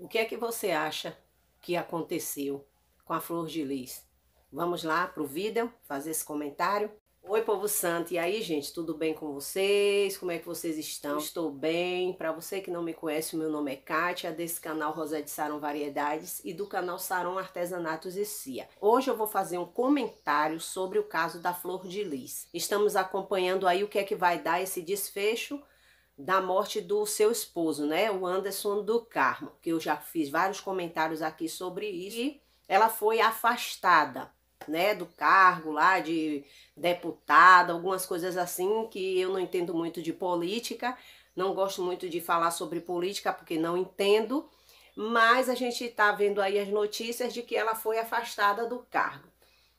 O que é que você acha que aconteceu com a Flor de Lis? Vamos lá para o vídeo fazer esse comentário. Oi, povo santo. E aí, gente, tudo bem com vocês? Como é que vocês estão? Estou bem. Para você que não me conhece, meu nome é Kátia, desse canal Rosé de Saron Variedades e do canal Saron Artesanatos e Cia. Hoje eu vou fazer um comentário sobre o caso da Flor de Lis. Estamos acompanhando aí o que é que vai dar esse desfecho da morte do seu esposo, né? O Anderson do Carmo, que eu já fiz vários comentários aqui sobre isso. E ela foi afastada, né, do cargo lá de deputada, algumas coisas assim que eu não entendo muito de política, não gosto muito de falar sobre política porque não entendo, mas a gente está vendo aí as notícias de que ela foi afastada do cargo.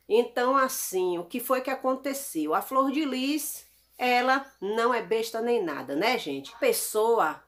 Então, assim, o que foi que aconteceu? A Flor de Lis, ela não é besta nem nada, né, gente? Pessoa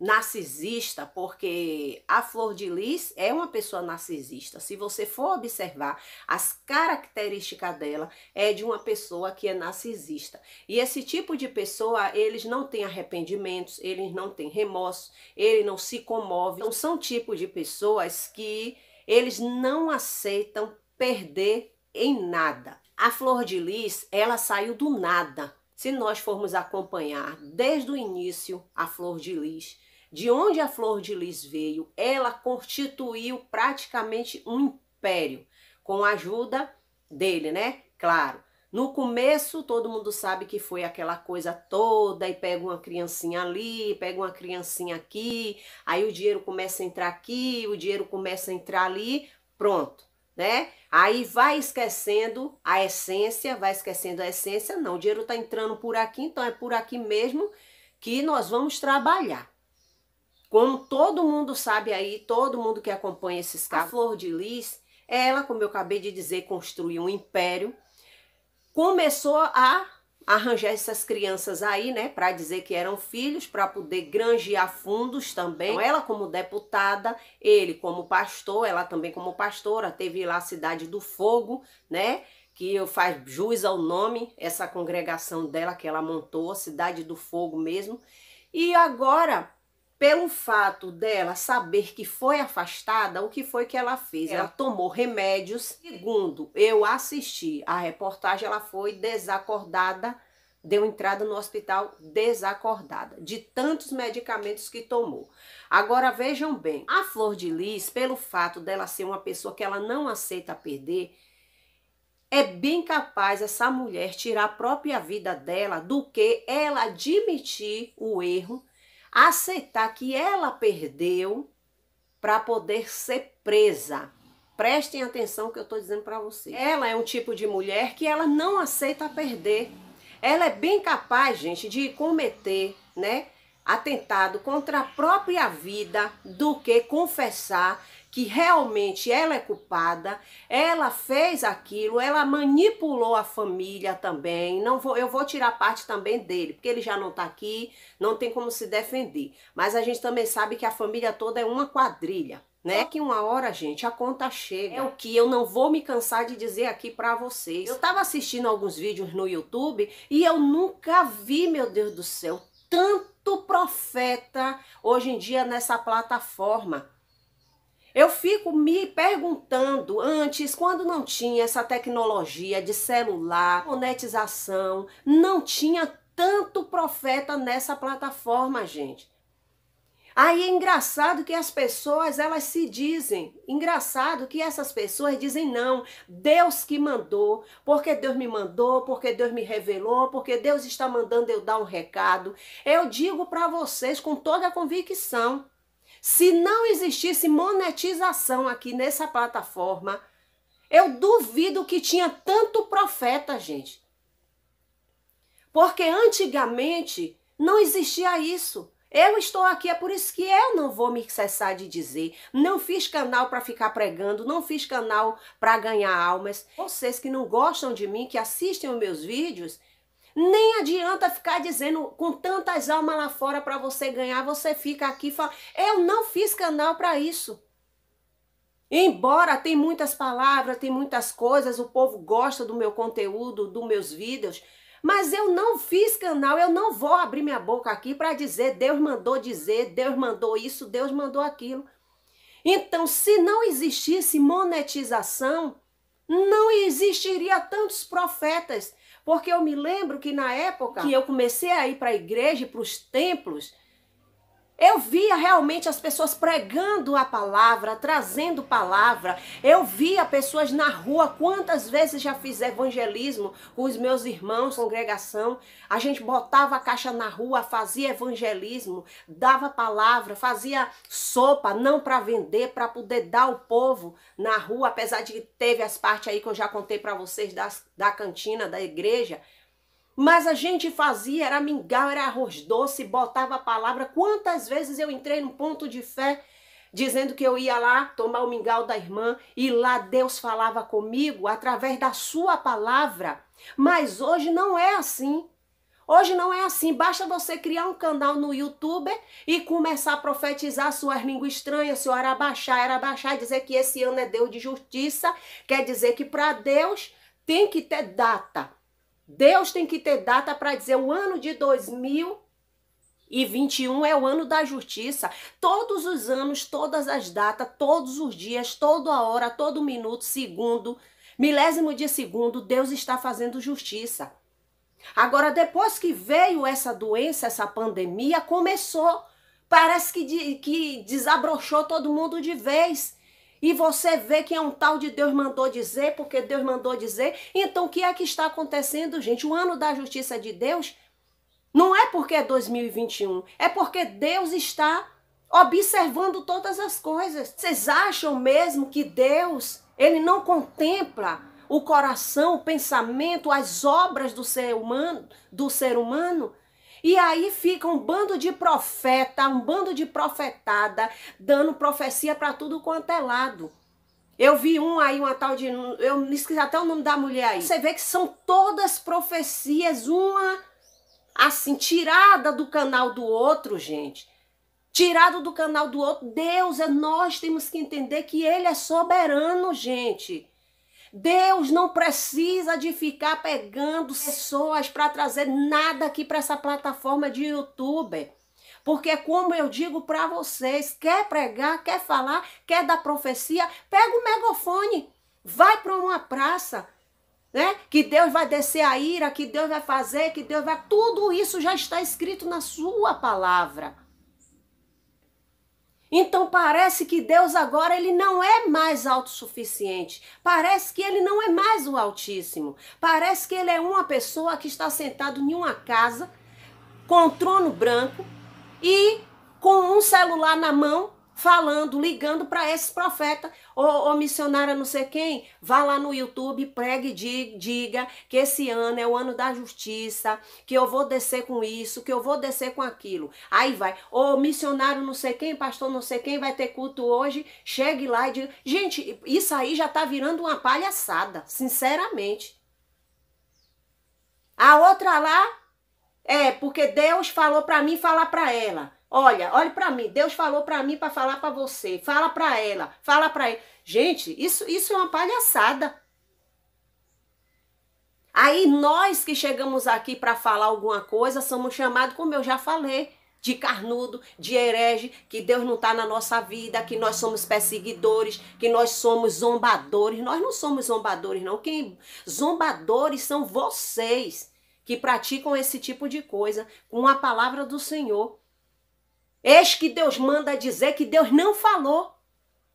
narcisista, porque a Flor de Lis é uma pessoa narcisista. Se você for observar, as características dela é de uma pessoa que é narcisista. E esse tipo de pessoa, eles não têm arrependimentos, eles não têm remorso, ele não se comove. Então são tipo de pessoas que eles não aceitam perder em nada. A Flor de Lis, ela saiu do nada se nós formos acompanhar desde o início a flor de lis, de onde a flor de lis veio, ela constituiu praticamente um império, com a ajuda dele, né? Claro. No começo, todo mundo sabe que foi aquela coisa toda, e pega uma criancinha ali, pega uma criancinha aqui, aí o dinheiro começa a entrar aqui, o dinheiro começa a entrar ali, pronto, né? Aí vai esquecendo a essência, vai esquecendo a essência, não. O dinheiro está entrando por aqui, então é por aqui mesmo que nós vamos trabalhar. Como todo mundo sabe aí, todo mundo que acompanha esses carros, a Flor de Lis, ela, como eu acabei de dizer, construiu um império, começou a arranjar essas crianças aí, né, para dizer que eram filhos, para poder granjear fundos também. Então, ela como deputada, ele como pastor, ela também como pastora, teve lá a Cidade do Fogo, né, que faz jus ao nome, essa congregação dela que ela montou, Cidade do Fogo mesmo. E agora pelo fato dela saber que foi afastada, o que foi que ela fez? É. Ela tomou remédios. Segundo, eu assisti a reportagem, ela foi desacordada, deu entrada no hospital desacordada, de tantos medicamentos que tomou. Agora vejam bem, a Flor de Lis, pelo fato dela ser uma pessoa que ela não aceita perder, é bem capaz essa mulher tirar a própria vida dela do que ela admitir o erro aceitar que ela perdeu para poder ser presa. Prestem atenção que eu estou dizendo para você. Ela é um tipo de mulher que ela não aceita perder. Ela é bem capaz, gente, de cometer, né, atentado contra a própria vida do que confessar que realmente ela é culpada, ela fez aquilo, ela manipulou a família também. Não vou, eu vou tirar parte também dele, porque ele já não está aqui, não tem como se defender. Mas a gente também sabe que a família toda é uma quadrilha. Né? Que uma hora, gente, a conta chega. É o que eu não vou me cansar de dizer aqui para vocês. Eu tava assistindo alguns vídeos no YouTube e eu nunca vi, meu Deus do céu, tanto profeta hoje em dia nessa plataforma. Eu fico me perguntando antes, quando não tinha essa tecnologia de celular, monetização, não tinha tanto profeta nessa plataforma, gente. Aí é engraçado que as pessoas, elas se dizem, engraçado que essas pessoas dizem não, Deus que mandou, porque Deus me mandou, porque Deus me revelou, porque Deus está mandando eu dar um recado. Eu digo para vocês com toda a convicção, se não existisse monetização aqui nessa plataforma, eu duvido que tinha tanto profeta, gente. Porque antigamente não existia isso. Eu estou aqui, é por isso que eu não vou me cessar de dizer. Não fiz canal para ficar pregando, não fiz canal para ganhar almas. Vocês que não gostam de mim, que assistem os meus vídeos, nem adianta ficar dizendo com tantas almas lá fora para você ganhar, você fica aqui e fala: "Eu não fiz canal para isso". Embora tem muitas palavras, tem muitas coisas, o povo gosta do meu conteúdo, dos meus vídeos, mas eu não fiz canal, eu não vou abrir minha boca aqui para dizer Deus mandou dizer, Deus mandou isso, Deus mandou aquilo. Então, se não existisse monetização, não existiria tantos profetas porque eu me lembro que na época que eu comecei a ir para a igreja, para os templos, eu via realmente as pessoas pregando a palavra, trazendo palavra. Eu via pessoas na rua. Quantas vezes já fiz evangelismo com os meus irmãos, congregação? A gente botava a caixa na rua, fazia evangelismo, dava palavra, fazia sopa, não para vender, para poder dar ao povo na rua. Apesar de que teve as partes aí que eu já contei para vocês das, da cantina, da igreja, mas a gente fazia, era mingau, era arroz doce, botava a palavra. Quantas vezes eu entrei num ponto de fé dizendo que eu ia lá tomar o mingau da irmã e lá Deus falava comigo através da sua palavra. Mas hoje não é assim. Hoje não é assim, basta você criar um canal no YouTube e começar a profetizar suas línguas estranhas, seu arabaxá, arabaxá, dizer que esse ano é Deus de justiça, quer dizer que para Deus tem que ter data, Deus tem que ter data para dizer o ano de 2021 é o ano da justiça. Todos os anos, todas as datas, todos os dias, toda hora, todo minuto, segundo, milésimo de segundo, Deus está fazendo justiça. Agora, depois que veio essa doença, essa pandemia, começou. Parece que, de, que desabrochou todo mundo de vez. E você vê que é um tal de Deus mandou dizer, porque Deus mandou dizer. Então, o que é que está acontecendo, gente? O ano da justiça de Deus não é porque é 2021, é porque Deus está observando todas as coisas. Vocês acham mesmo que Deus, ele não contempla o coração, o pensamento, as obras do ser humano, do ser humano? E aí fica um bando de profeta, um bando de profetada, dando profecia para tudo quanto é lado. Eu vi um aí, uma tal de. Eu esqueci até o nome da mulher aí. Você vê que são todas profecias, uma assim, tirada do canal do outro, gente. Tirado do canal do outro. Deus, é nós temos que entender que Ele é soberano, gente. Deus não precisa de ficar pegando pessoas para trazer nada aqui para essa plataforma de YouTube. Porque, como eu digo para vocês, quer pregar, quer falar, quer dar profecia, pega o megafone, vai para uma praça, né? Que Deus vai descer a ira, que Deus vai fazer, que Deus vai. Tudo isso já está escrito na sua palavra. Então parece que Deus agora ele não é mais autossuficiente. Parece que ele não é mais o Altíssimo. Parece que ele é uma pessoa que está sentado em uma casa com um trono branco e com um celular na mão falando, ligando para esses profetas, ou, ou missionária não sei quem, vá lá no YouTube, pregue e diga que esse ano é o ano da justiça, que eu vou descer com isso, que eu vou descer com aquilo. Aí vai, ou missionário não sei quem, pastor não sei quem, vai ter culto hoje, chegue lá e diga, gente, isso aí já tá virando uma palhaçada, sinceramente. A outra lá, é, porque Deus falou para mim falar para ela. Olha, olhe para mim. Deus falou para mim para falar para você. Fala para ela. Fala para ele. Gente, isso isso é uma palhaçada. Aí nós que chegamos aqui para falar alguma coisa, somos chamados, como eu já falei, de carnudo, de herege, que Deus não está na nossa vida, que nós somos perseguidores, que nós somos zombadores. Nós não somos zombadores, não. Quem zombadores são vocês que praticam esse tipo de coisa com a palavra do Senhor. Eis que Deus manda dizer que Deus não falou.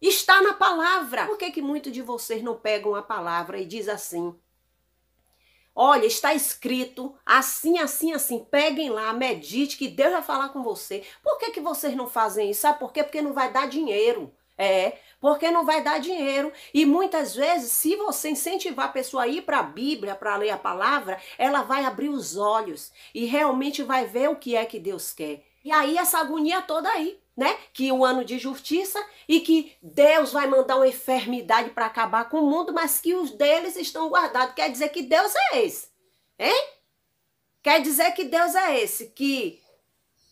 Está na palavra. Por que, que muitos de vocês não pegam a palavra e diz assim? Olha, está escrito assim, assim, assim. Peguem lá, medite, que Deus vai falar com você. Por que, que vocês não fazem isso? Sabe por quê? Porque não vai dar dinheiro. É, porque não vai dar dinheiro. E muitas vezes, se você incentivar a pessoa a ir para a Bíblia, para ler a palavra, ela vai abrir os olhos e realmente vai ver o que é que Deus quer. E aí essa agonia toda aí, né? Que um ano de justiça e que Deus vai mandar uma enfermidade para acabar com o mundo, mas que os deles estão guardados. Quer dizer que Deus é esse, hein? Quer dizer que Deus é esse, que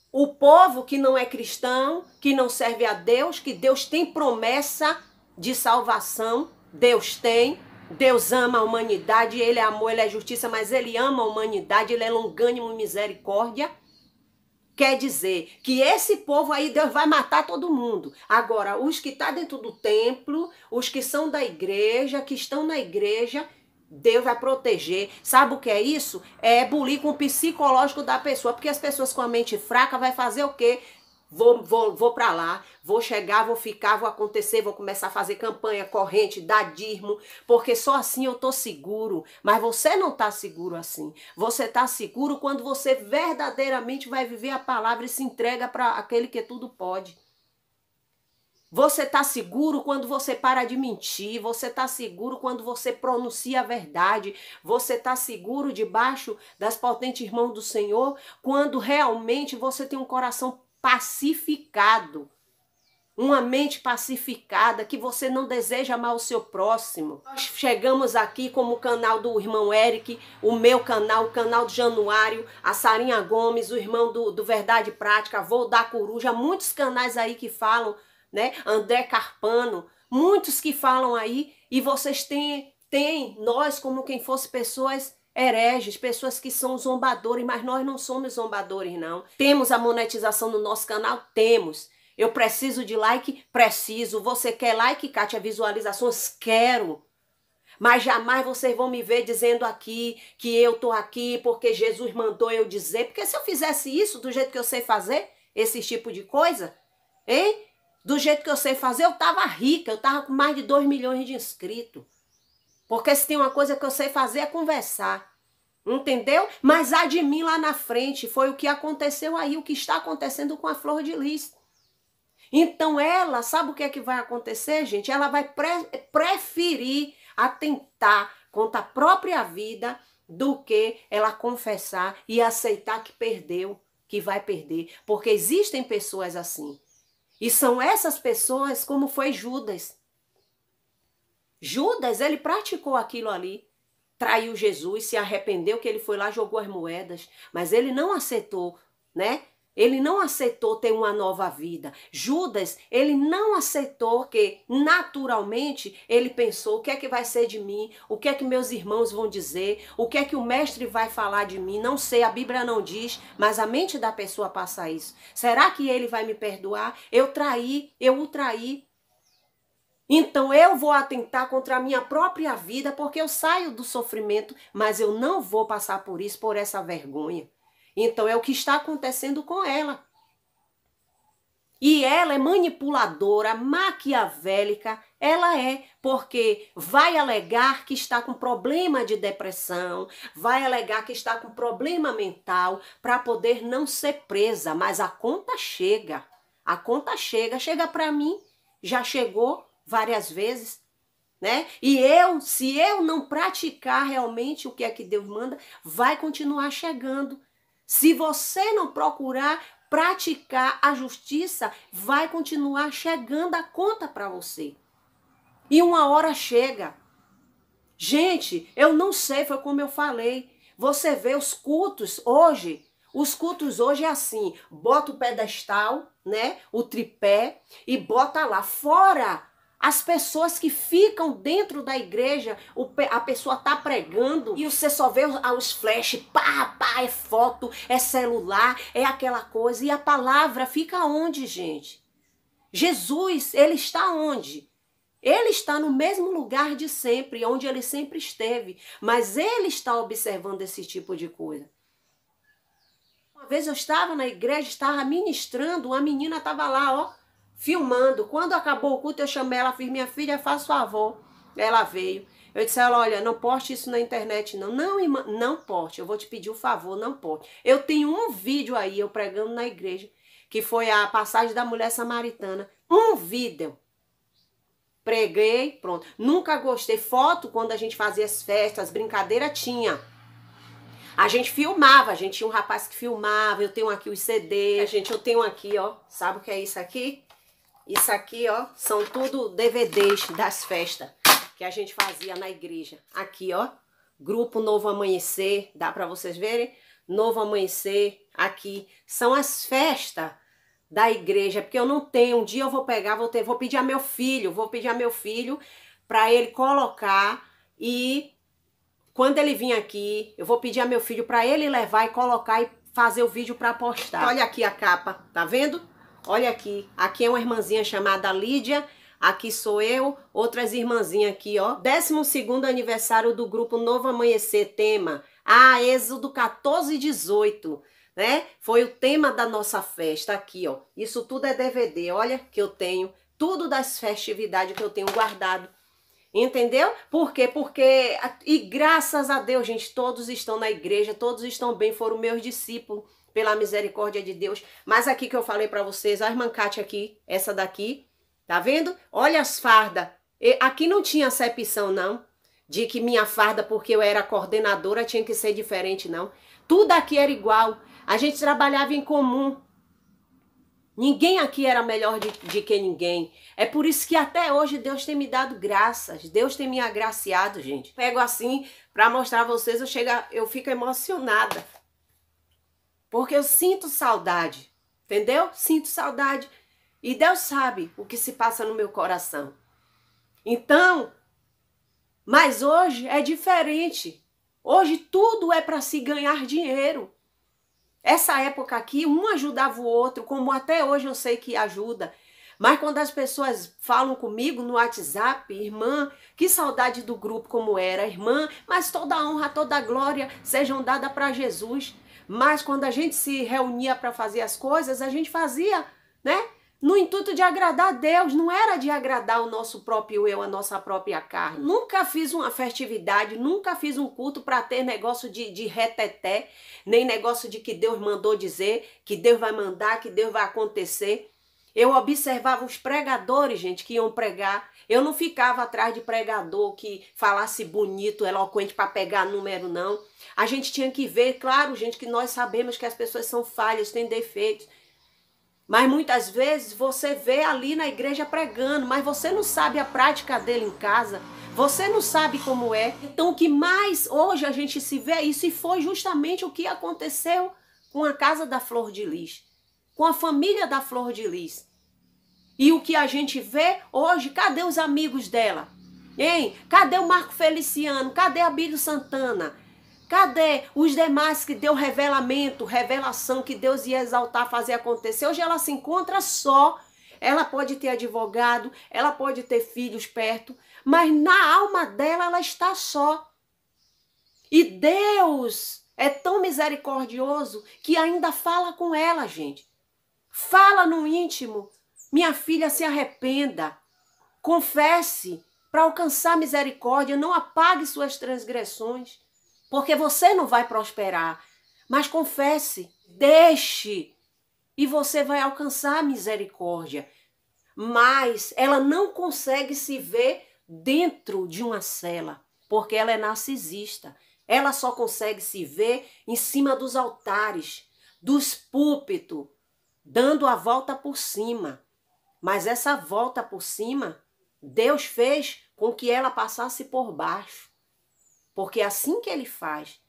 o povo que não é cristão, que não serve a Deus, que Deus tem promessa de salvação, Deus tem, Deus ama a humanidade, Ele é amor, Ele é justiça, mas Ele ama a humanidade, Ele é longânimo e misericórdia. Quer dizer que esse povo aí, Deus vai matar todo mundo. Agora, os que estão tá dentro do templo, os que são da igreja, que estão na igreja, Deus vai proteger. Sabe o que é isso? É bulir com o psicológico da pessoa. Porque as pessoas com a mente fraca vai fazer o quê? vou, vou, vou para lá, vou chegar, vou ficar, vou acontecer, vou começar a fazer campanha corrente, dadismo porque só assim eu tô seguro. Mas você não tá seguro assim. Você tá seguro quando você verdadeiramente vai viver a palavra e se entrega para aquele que tudo pode. Você está seguro quando você para de mentir, você está seguro quando você pronuncia a verdade, você está seguro debaixo das potentes mãos do Senhor, quando realmente você tem um coração pacificado. Uma mente pacificada, que você não deseja mal o seu próximo. Nós chegamos aqui como o canal do irmão Eric, o meu canal, o canal de Januário, a Sarinha Gomes, o irmão do, do Verdade Prática, Vou da Coruja, muitos canais aí que falam, né? André Carpano, muitos que falam aí, e vocês têm, têm nós como quem fosse pessoas hereges, pessoas que são zombadores, mas nós não somos zombadores, não. Temos a monetização no nosso canal? Temos. Eu preciso de like? Preciso. Você quer like, Kátia? Visualizações? Quero. Mas jamais vocês vão me ver dizendo aqui que eu tô aqui porque Jesus mandou eu dizer. Porque se eu fizesse isso do jeito que eu sei fazer, esse tipo de coisa, hein? Do jeito que eu sei fazer, eu tava rica, eu tava com mais de 2 milhões de inscritos. Porque se tem uma coisa que eu sei fazer é conversar. Entendeu? Mas há de mim lá na frente. Foi o que aconteceu aí, o que está acontecendo com a flor de lis. Então ela, sabe o que é que vai acontecer, gente? Ela vai pre preferir atentar contra a própria vida do que ela confessar e aceitar que perdeu, que vai perder. Porque existem pessoas assim. E são essas pessoas como foi Judas. Judas, ele praticou aquilo ali. Traiu Jesus, se arrependeu que ele foi lá, jogou as moedas, mas ele não aceitou, né? Ele não aceitou ter uma nova vida. Judas, ele não aceitou que naturalmente ele pensou: o que é que vai ser de mim? O que é que meus irmãos vão dizer? O que é que o mestre vai falar de mim? Não sei, a Bíblia não diz, mas a mente da pessoa passa isso. Será que ele vai me perdoar? Eu traí, eu o traí. Então eu vou atentar contra a minha própria vida, porque eu saio do sofrimento, mas eu não vou passar por isso, por essa vergonha. Então é o que está acontecendo com ela. E ela é manipuladora, maquiavélica, ela é, porque vai alegar que está com problema de depressão, vai alegar que está com problema mental, para poder não ser presa, mas a conta chega. A conta chega, chega para mim, já chegou várias vezes, né? E eu, se eu não praticar realmente o que é que Deus manda, vai continuar chegando. Se você não procurar praticar a justiça, vai continuar chegando a conta para você. E uma hora chega. Gente, eu não sei, foi como eu falei. Você vê os cultos hoje, os cultos hoje é assim, bota o pedestal, né? O tripé e bota lá fora as pessoas que ficam dentro da igreja, a pessoa tá pregando e você só vê os flash, pá, pá, é foto, é celular, é aquela coisa. E a palavra fica onde, gente? Jesus, ele está onde? Ele está no mesmo lugar de sempre, onde ele sempre esteve, mas ele está observando esse tipo de coisa. Uma vez eu estava na igreja, estava ministrando, uma menina estava lá, ó, filmando. Quando acabou o culto, eu chamei ela, fiz, minha filha, faz favor. Ela veio. Eu disse a ela, olha, não poste isso na internet, não. Não, irmã, não poste. Eu vou te pedir o um favor, não poste. Eu tenho um vídeo aí, eu pregando na igreja, que foi a passagem da mulher samaritana. Um vídeo. Preguei, pronto. Nunca gostei. Foto, quando a gente fazia as festas, brincadeira, tinha. A gente filmava, a gente tinha um rapaz que filmava, eu tenho aqui os CDs, gente, eu tenho aqui, ó. Sabe o que é isso aqui? Isso aqui, ó, são tudo DVDs das festas que a gente fazia na igreja. Aqui, ó, Grupo Novo Amanhecer, dá para vocês verem? Novo Amanhecer, aqui, são as festas da igreja, porque eu não tenho, um dia eu vou pegar, vou, ter, vou pedir a meu filho, vou pedir a meu filho para ele colocar e quando ele vir aqui, eu vou pedir a meu filho para ele levar e colocar e fazer o vídeo para postar. Olha aqui a capa, tá vendo? Olha aqui, aqui é uma irmãzinha chamada Lídia, aqui sou eu, outras irmãzinhas aqui, ó. 12 aniversário do grupo Novo Amanhecer, tema. Ah, Êxodo 14 e 18, né? Foi o tema da nossa festa aqui, ó. Isso tudo é DVD, olha que eu tenho. Tudo das festividades que eu tenho guardado. Entendeu? Por quê? Porque, e graças a Deus, gente, todos estão na igreja, todos estão bem, foram meus discípulos pela misericórdia de Deus. Mas aqui que eu falei para vocês, a irmã Kátia aqui, essa daqui, tá vendo? Olha as fardas. Aqui não tinha acepção, não, de que minha farda, porque eu era coordenadora, tinha que ser diferente, não. Tudo aqui era igual. A gente trabalhava em comum. Ninguém aqui era melhor de, de, que ninguém. É por isso que até hoje Deus tem me dado graças. Deus tem me agraciado, gente. Pego assim para mostrar a vocês, eu chego, eu fico emocionada. Porque eu sinto saudade, entendeu? Sinto saudade. E Deus sabe o que se passa no meu coração. Então, mas hoje é diferente. Hoje tudo é para se ganhar dinheiro. Essa época aqui, um ajudava o outro, como até hoje eu sei que ajuda. Mas quando as pessoas falam comigo no WhatsApp, irmã, que saudade do grupo como era, irmã, mas toda honra, toda glória sejam dadas para Jesus. Mas quando a gente se reunia para fazer as coisas, a gente fazia, né? No intuito de agradar a Deus, não era de agradar o nosso próprio eu, a nossa própria carne. Nunca fiz uma festividade, nunca fiz um culto para ter negócio de, de reteté, nem negócio de que Deus mandou dizer, que Deus vai mandar, que Deus vai acontecer. Eu observava os pregadores, gente, que iam pregar. Eu não ficava atrás de pregador que falasse bonito, eloquente para pegar número, não. A gente tinha que ver, claro, gente, que nós sabemos que as pessoas são falhas, têm defeitos. Mas muitas vezes você vê ali na igreja pregando, mas você não sabe a prática dele em casa. Você não sabe como é. Então, o que mais hoje a gente se vê é isso e foi justamente o que aconteceu com a Casa da Flor de Lis com a família da Flor de Lis. E o que a gente vê hoje, cadê os amigos dela? Hein? Cadê o Marco Feliciano? Cadê a Bíblia Santana? Cadê os demais que deu revelamento, revelação que Deus ia exaltar, fazer acontecer? Hoje ela se encontra só. Ela pode ter advogado, ela pode ter filhos perto, mas na alma dela ela está só. E Deus é tão misericordioso que ainda fala com ela, gente. Fala no íntimo, minha filha, se arrependa, confesse para alcançar misericórdia, não apague suas transgressões, porque você não vai prosperar. Mas confesse, deixe, e você vai alcançar a misericórdia. Mas ela não consegue se ver dentro de uma cela, porque ela é narcisista. Ela só consegue se ver em cima dos altares, dos púlpitos, dando a volta por cima. Mas essa volta por cima, Deus fez com que ela passasse por baixo. Porque assim que ele faz,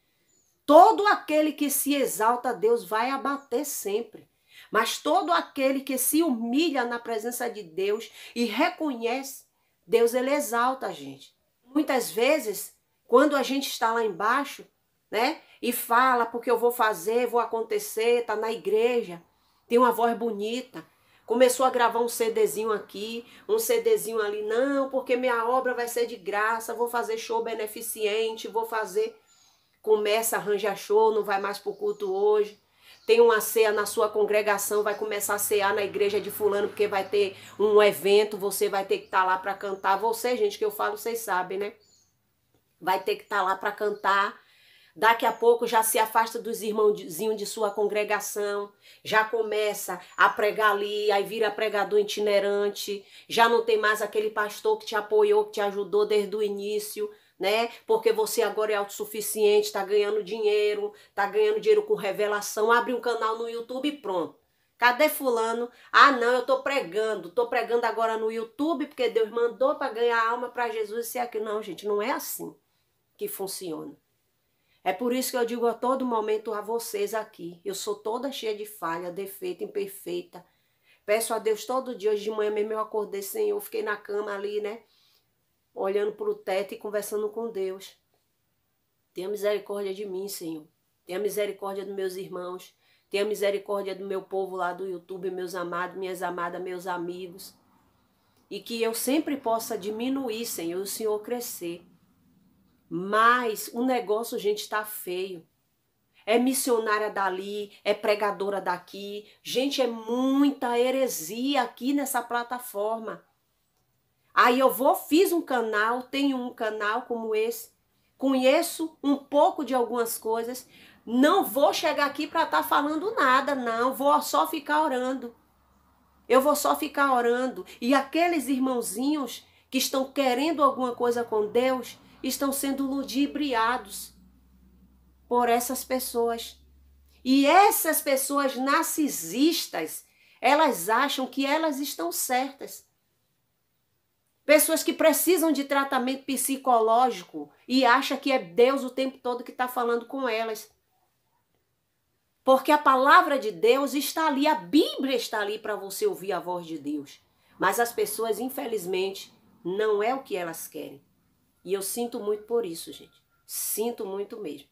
todo aquele que se exalta, Deus vai abater sempre. Mas todo aquele que se humilha na presença de Deus e reconhece, Deus ele exalta a gente. Muitas vezes, quando a gente está lá embaixo, né, e fala porque eu vou fazer, vou acontecer, tá na igreja, tem uma voz bonita. Começou a gravar um CDzinho aqui, um CDzinho ali. Não, porque minha obra vai ser de graça, vou fazer show beneficente, vou fazer. Começa a arranjar show, não vai mais pro culto hoje. Tem uma ceia na sua congregação, vai começar a cear na igreja de fulano, porque vai ter um evento, você vai ter que estar tá lá para cantar. Você, gente, que eu falo, vocês sabem, né? Vai ter que estar tá lá para cantar Daqui a pouco já se afasta dos irmãozinhos de sua congregação, já começa a pregar ali, aí vira pregador itinerante, já não tem mais aquele pastor que te apoiou, que te ajudou desde o início né? Porque você agora é autossuficiente, está ganhando dinheiro, está ganhando dinheiro com revelação, abre um canal no YouTube e pronto. Cadê fulano? Ah, não, eu tô pregando, tô pregando agora no YouTube porque Deus mandou para ganhar alma para Jesus, se é que não, gente, não é assim que funciona. É por isso que eu digo a todo momento a vocês aqui: eu sou toda cheia de falha, defeito, imperfeita. Peço a Deus todo dia. Hoje de manhã mesmo eu acordei, Senhor, fiquei na cama ali, né? Olhando para o teto e conversando com Deus. Tenha misericórdia de mim, Senhor. Tenha misericórdia dos meus irmãos. Tenha misericórdia do meu povo lá do YouTube, meus amados, minhas amadas, meus amigos. E que eu sempre possa diminuir, Senhor, e o Senhor crescer. Mas o negócio, gente, está feio. É missionária dali, é pregadora daqui. Gente, é muita heresia aqui nessa plataforma. Aí eu vou, fiz um canal, tenho um canal como esse, conheço um pouco de algumas coisas. Não vou chegar aqui para estar tá falando nada, não. Vou só ficar orando. Eu vou só ficar orando. E aqueles irmãozinhos que estão querendo alguma coisa com Deus, estão sendo ludibriados por essas pessoas. E essas pessoas narcisistas, elas acham que elas estão certas. Pessoas que precisam de tratamento psicológico e acham que é Deus o tempo todo que está falando com elas. Porque a palavra de Deus está ali, a Bíblia está ali para você ouvir a voz de Deus. Mas as pessoas, infelizmente, não é o que elas querem. E eu sinto muito por isso, gente. Sinto muito mesmo.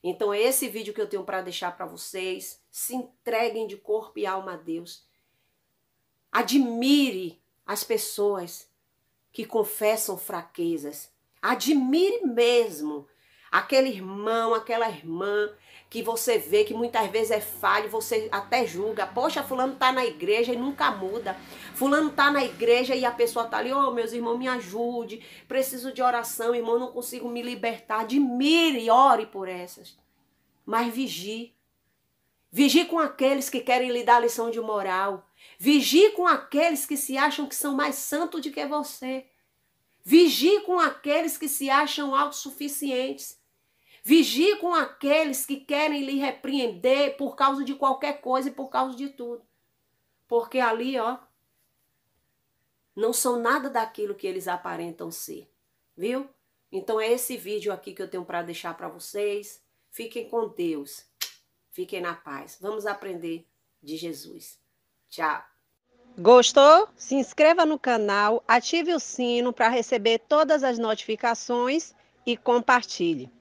Então é esse vídeo que eu tenho para deixar para vocês. Se entreguem de corpo e alma a Deus. Admire as pessoas que confessam fraquezas. Admire mesmo aquele irmão, aquela irmã que você vê que muitas vezes é falho, você até julga. Poxa, fulano tá na igreja e nunca muda. Fulano tá na igreja e a pessoa tá ali, ô oh, meus irmãos, me ajude, preciso de oração, irmão, não consigo me libertar. Admire, ore por essas. Mas vigie. Vigie com aqueles que querem lhe dar lição de moral. Vigie com aqueles que se acham que são mais santos do que você. Vigie com aqueles que se acham autossuficientes. Vigie com aqueles que querem lhe repreender por causa de qualquer coisa e por causa de tudo. Porque ali, ó, não são nada daquilo que eles aparentam ser, viu? Então é esse vídeo aqui que eu tenho para deixar para vocês. Fiquem com Deus. Fiquem na paz. Vamos aprender de Jesus. Tchau. Gostou? Se inscreva no canal, ative o sino para receber todas as notificações e compartilhe.